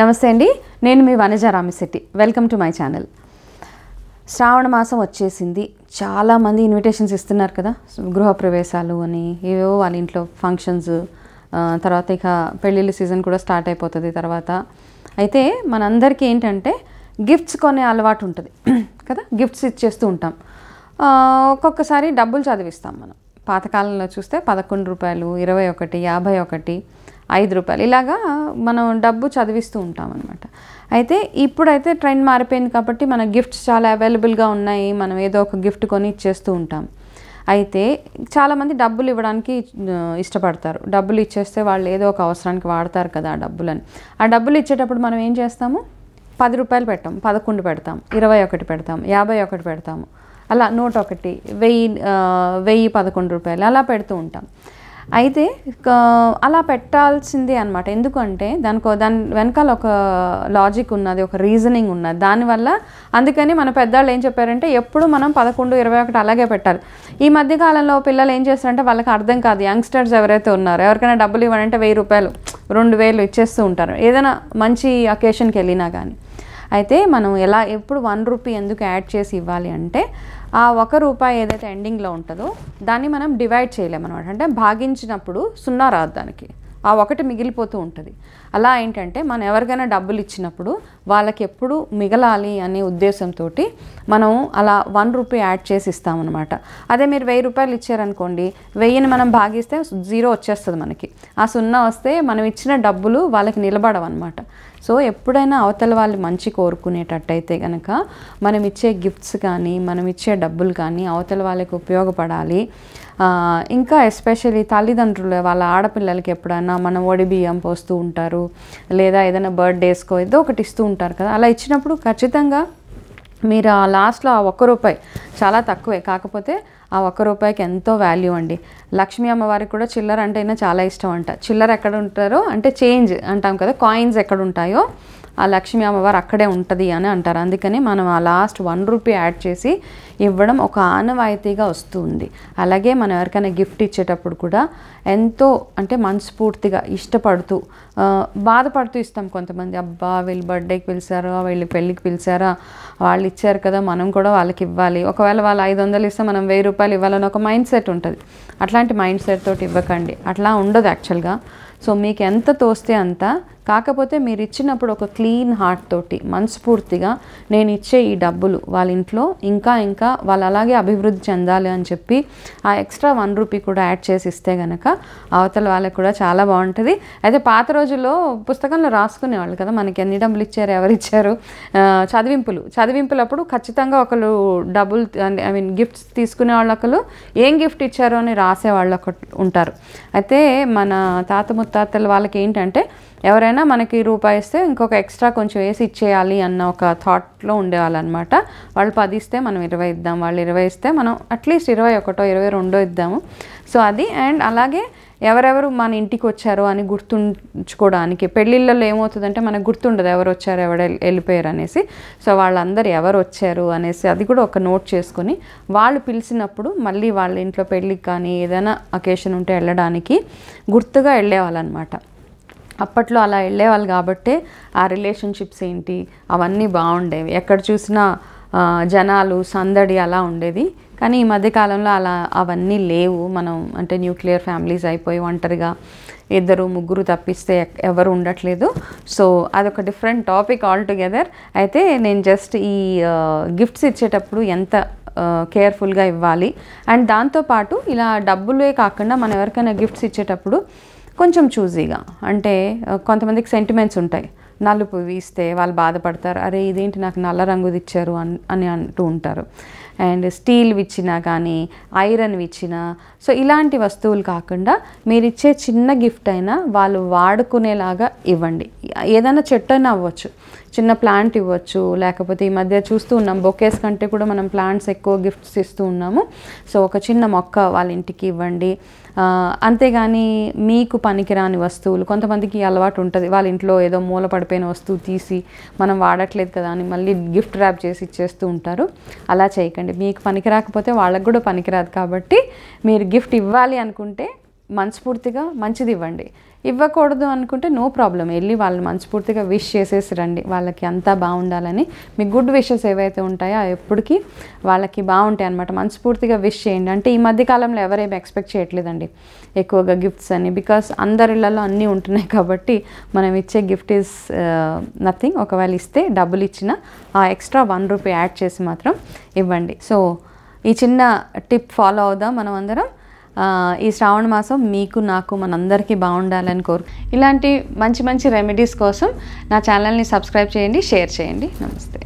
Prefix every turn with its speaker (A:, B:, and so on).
A: నమస్తే అండి నేను మీ Vanaja Ramasetti welcome to my channel Shravana మాసం వచ్చేసింది చాలామంది ఇన్విటేషన్స్ ఇస్తున్నారు కదా గృహప్రవేశాలు అని ఏవో వాళ్ళ ఇంట్లో ఫంక్షన్స్ తర్వాత ఇక పెళ్ళిళ్ళ సీజన్ కూడా స్టార్ట్ అయిపోతుంది తర్వాత అయితే మనందరికీ ఏంటంటే గిఫ్ట్స్ కొనే అలవాటు ఉంటుంది కదా గిఫ్ట్స్ ఇచ్చేస్తూ ఉంటాం ఒక్కొక్కసారి డబ్బులు చదివిస్తాం మనం పాతకాలంలో చూస్తే పదకొండు రూపాయలు ఇరవై ఒకటి యాభై ఒకటి ఐదు రూపాయలు ఇలాగా మనం డబ్బు చదివిస్తూ ఉంటాం అనమాట అయితే ఇప్పుడైతే ట్రెండ్ మారిపోయింది కాబట్టి మన గిఫ్ట్స్ చాలా అవైలబుల్గా ఉన్నాయి మనం ఏదో ఒక గిఫ్ట్ కొని ఇచ్చేస్తూ ఉంటాం అయితే చాలామంది డబ్బులు ఇవ్వడానికి ఇష్టపడతారు డబ్బులు ఇచ్చేస్తే వాళ్ళు ఏదో ఒక అవసరానికి వాడతారు కదా ఆ డబ్బులని ఆ డబ్బులు ఇచ్చేటప్పుడు మనం ఏం చేస్తాము పది రూపాయలు పెట్టాం పదకొండు పెడతాం ఇరవై ఒకటి పెడతాం యాభై ఒకటి పెడతాము అలా నూట ఒకటి వెయ్యి వెయ్యి పదకొండు రూపాయలు అలా పెడుతూ ఉంటాం అయితే అలా పెట్టాల్సిందే అనమాట ఎందుకంటే దానికి దాని వెనకాల ఒక లాజిక్ ఉన్నది ఒక రీజనింగ్ ఉన్నది దానివల్ల అందుకని మన పెద్దవాళ్ళు ఏం చెప్పారంటే ఎప్పుడు మనం పదకొండు ఇరవై ఒకటి అలాగే పెట్టాలి ఈ మధ్య కాలంలో పిల్లలు ఏం చేస్తారంటే వాళ్ళకి అర్థం కాదు యంగ్స్టర్స్ ఎవరైతే ఉన్నారో ఎవరికైనా డబ్బులు ఇవ్వాలంటే వెయ్యి రూపాయలు రెండు వేలు ఇచ్చేస్తూ ఉంటారు ఏదైనా మంచి అకేషన్కి వెళ్ళినా కానీ అయితే మనం ఎలా ఎప్పుడు వన్ రూపీ ఎందుకు యాడ్ చేసి ఇవ్వాలి అంటే ఆ ఒక రూపాయి ఏదైతే ఎండింగ్లో ఉంటుందో దాన్ని మనం డివైడ్ చేయలేమన్నమాట అంటే భాగించినప్పుడు సున్నా రాదు దానికి ఆ ఒకటి మిగిలిపోతూ ఉంటుంది అలా ఏంటంటే మనం ఎవరికైనా డబ్బులు ఇచ్చినప్పుడు వాళ్ళకి ఎప్పుడు మిగలాలి అనే ఉద్దేశంతో మనం అలా వన్ రూపీ యాడ్ చేసి ఇస్తామన్నమాట అదే మీరు వెయ్యి రూపాయలు ఇచ్చారనుకోండి వెయ్యిని మనం భాగిస్తే జీరో వచ్చేస్తుంది మనకి ఆ సున్నా వస్తే మనం ఇచ్చిన డబ్బులు వాళ్ళకి నిలబడవన్నమాట సో ఎప్పుడైనా అవతల వాళ్ళు మంచి కోరుకునేటట్టయితే కనుక మనం ఇచ్చే గిఫ్ట్స్ కానీ మనం ఇచ్చే డబ్బులు కానీ అవతల వాళ్ళకి ఉపయోగపడాలి ఇంకా ఎస్పెషలీ తల్లిదండ్రులు వాళ్ళ ఆడపిల్లలకి ఎప్పుడైనా మనం ఒడి బియ్యం పోస్తూ ఉంటారు లేదా ఏదైనా బర్త్డేస్కో ఏదో ఒకటి ఇస్తూ ఉంటారు కదా అలా ఇచ్చినప్పుడు ఖచ్చితంగా మీరు ఆ లాస్ట్లో ఆ ఒక్క రూపాయి చాలా తక్కువే కాకపోతే ఆ ఒక్క రూపాయికి ఎంతో వాల్యూ అండి లక్ష్మీ అమ్మవారికి కూడా చిల్లర అంటే అయినా చాలా ఇష్టం అంట చిల్లర ఎక్కడ ఉంటారో అంటే చేంజ్ అంటాం కదా కాయిన్స్ ఎక్కడ ఉంటాయో ఆ లక్ష్మీ అమ్మవారు అక్కడే ఉంటుంది అని అంటారు అందుకని మనం ఆ లాస్ట్ వన్ రూపీ యాడ్ చేసి ఇవ్వడం ఒక ఆనవాయితీగా వస్తుంది అలాగే మనం ఎవరికైనా గిఫ్ట్ ఇచ్చేటప్పుడు కూడా ఎంతో అంటే మనస్ఫూర్తిగా ఇష్టపడుతూ బాధపడుతూ ఇస్తాం కొంతమంది అబ్బా వీళ్ళు బర్త్డేకి పిలిచారా వీళ్ళు పెళ్ళికి పిలిచారా వాళ్ళు ఇచ్చారు కదా మనం కూడా వాళ్ళకి ఇవ్వాలి ఒకవేళ వాళ్ళు ఐదు వందలు ఇస్తే మనం వెయ్యి రూపాయలు ఇవ్వాలని ఒక మైండ్ సెట్ ఉంటుంది అట్లాంటి మైండ్ సెట్ తోటి ఇవ్వకండి అట్లా ఉండదు యాక్చువల్గా సో మీకు ఎంత తోస్తే అంత కాకపోతే మీరు ఇచ్చినప్పుడు ఒక క్లీన్ హార్ట్ తోటి మనస్ఫూర్తిగా నేను ఇచ్చే ఈ డబ్బులు వాళ్ళ ఇంట్లో ఇంకా ఇంకా వాళ్ళు అలాగే అభివృద్ధి చెందాలి అని చెప్పి ఆ ఎక్స్ట్రా వన్ రూపీ కూడా యాడ్ చేసి ఇస్తే కనుక అవతల వాళ్ళకి కూడా చాలా బాగుంటుంది అయితే పాత రోజుల్లో పుస్తకంలో రాసుకునేవాళ్ళు కదా మనకి ఎన్ని డబ్బులు ఇచ్చారు ఎవరిచ్చారు చదివింపులు చదివింపులప్పుడు ఖచ్చితంగా ఒకరు డబ్బులు ఐ మీన్ గిఫ్ట్స్ తీసుకునే వాళ్ళొకరు ఏం గిఫ్ట్ ఇచ్చారు అని రాసే వాళ్ళు ఒకటి ఉంటారు అయితే మన తాత ముత్తాతల వాళ్ళకి ఏంటంటే ఎవరైనా మనకి రూపాయి ఇస్తే ఇంకొక ఎక్స్ట్రా కొంచెం వేసి ఇచ్చేయాలి అన్న ఒక థాట్లో ఉండేవాళ్ళనమాట వాళ్ళు పది ఇస్తే మనం ఇరవై ఇద్దాం వాళ్ళు ఇరవై ఇస్తే మనం అట్లీస్ట్ ఇరవై ఒకటో ఇరవై రెండో ఇద్దాము సో అది అండ్ అలాగే ఎవరెవరు మన ఇంటికి వచ్చారో అని గుర్తుంచుకోవడానికి పెళ్ళిళ్ళలో ఏమవుతుందంటే మనకు గుర్తుండదు ఎవరు వచ్చారు ఎవరు వెళ్ళిపోయారు అనేసి సో వాళ్ళందరూ ఎవరు వచ్చారు అనేసి అది కూడా ఒక నోట్ చేసుకుని వాళ్ళు పిలిచినప్పుడు మళ్ళీ వాళ్ళ ఇంట్లో పెళ్ళికి కానీ ఏదైనా అకేషన్ ఉంటే వెళ్ళడానికి గుర్తుగా వెళ్ళేవాళ్ళనమాట అప్పట్లో అలా వెళ్ళేవాళ్ళు కాబట్టి ఆ రిలేషన్షిప్స్ ఏంటి అవన్నీ బాగుండేవి ఎక్కడ చూసినా జనాలు సందడి అలా ఉండేది కానీ ఈ మధ్యకాలంలో అలా అవన్నీ లేవు మనం అంటే న్యూక్లియర్ ఫ్యామిలీస్ అయిపోయి ఒంటరిగా ఇద్దరు ముగ్గురు తప్పిస్తే ఎవరు ఉండట్లేదు సో అదొక డిఫరెంట్ టాపిక్ ఆల్టుగెదర్ అయితే నేను జస్ట్ ఈ గిఫ్ట్స్ ఇచ్చేటప్పుడు ఎంత కేర్ఫుల్గా ఇవ్వాలి అండ్ దాంతోపాటు ఇలా డబ్బులే కాకుండా మనం ఎవరికైనా గిఫ్ట్స్ ఇచ్చేటప్పుడు కొంచెం చూజీగా అంటే కొంతమందికి సెంటిమెంట్స్ ఉంటాయి నలుపు వీస్తే వాళ్ళు బాధపడతారు అరే ఇదేంటి నాకు నల్ల రంగుది ఇచ్చారు అని అంటూ ఉంటారు అండ్ స్టీల్ ఇచ్చినా కానీ ఐరన్ ఇచ్చినా సో ఇలాంటి వస్తువులు కాకుండా మీరు ఇచ్చే చిన్న గిఫ్ట్ అయినా వాళ్ళు వాడుకునేలాగా ఇవ్వండి ఏదైనా చెట్టు అయినా అవ్వచ్చు చిన్న ప్లాంట్ ఇవ్వచ్చు లేకపోతే ఈ మధ్య చూస్తూ ఉన్నాం బొకేస్ కంటే కూడా మనం ప్లాంట్స్ ఎక్కువ గిఫ్ట్స్ ఇస్తూ ఉన్నాము సో ఒక చిన్న మొక్క వాళ్ళ ఇంటికి ఇవ్వండి అంతేగాని మీకు పనికిరాని వస్తువులు కొంతమందికి అలవాటు ఉంటుంది వాళ్ళ ఇంట్లో ఏదో మూల పడిపోయిన వస్తువు తీసి మనం వాడట్లేదు కదా అని మళ్ళీ గిఫ్ట్ ర్యాప్ చేసి ఇచ్చేస్తూ ఉంటారు అలా చేయకండి ఇవ్వండి మీకు పనికి రాకపోతే వాళ్ళకు కూడా పనికిరాదు కాబట్టి మీరు గిఫ్ట్ ఇవ్వాలి అనుకుంటే మనస్ఫూర్తిగా మంచిది ఇవ్వండి ఇవ్వకూడదు అనుకుంటే నో ప్రాబ్లం వెళ్ళి వాళ్ళని మనస్ఫూర్తిగా విష్ చేసేసి రండి వాళ్ళకి అంతా బాగుండాలని మీ గుడ్ విషెస్ ఏవైతే ఉంటాయో ఎప్పటికీ వాళ్ళకి బాగుంటాయి అనమాట మనస్ఫూర్తిగా విష్ చేయండి అంటే ఈ మధ్య కాలంలో ఎవరేమి ఎక్స్పెక్ట్ చేయట్లేదండి ఎక్కువగా గిఫ్ట్స్ అని బికాస్ అందరిళ్ళలో అన్నీ ఉంటున్నాయి కాబట్టి మనం ఇచ్చే గిఫ్ట్ ఈస్ నథింగ్ ఒకవేళ ఇస్తే డబ్బులు ఇచ్చిన ఆ ఎక్స్ట్రా వన్ రూపీ యాడ్ చేసి మాత్రం ఇవ్వండి సో ఈ చిన్న టిప్ ఫాలో అవుదాం మనం అందరం ఈ శ్రావణ మాసం మీకు నాకు మనందరికీ బాగుండాలని కోరు ఇలాంటి మంచి మంచి రెమెడీస్ కోసం నా ఛానల్ని సబ్స్క్రైబ్ చేయండి షేర్ చేయండి నమస్తే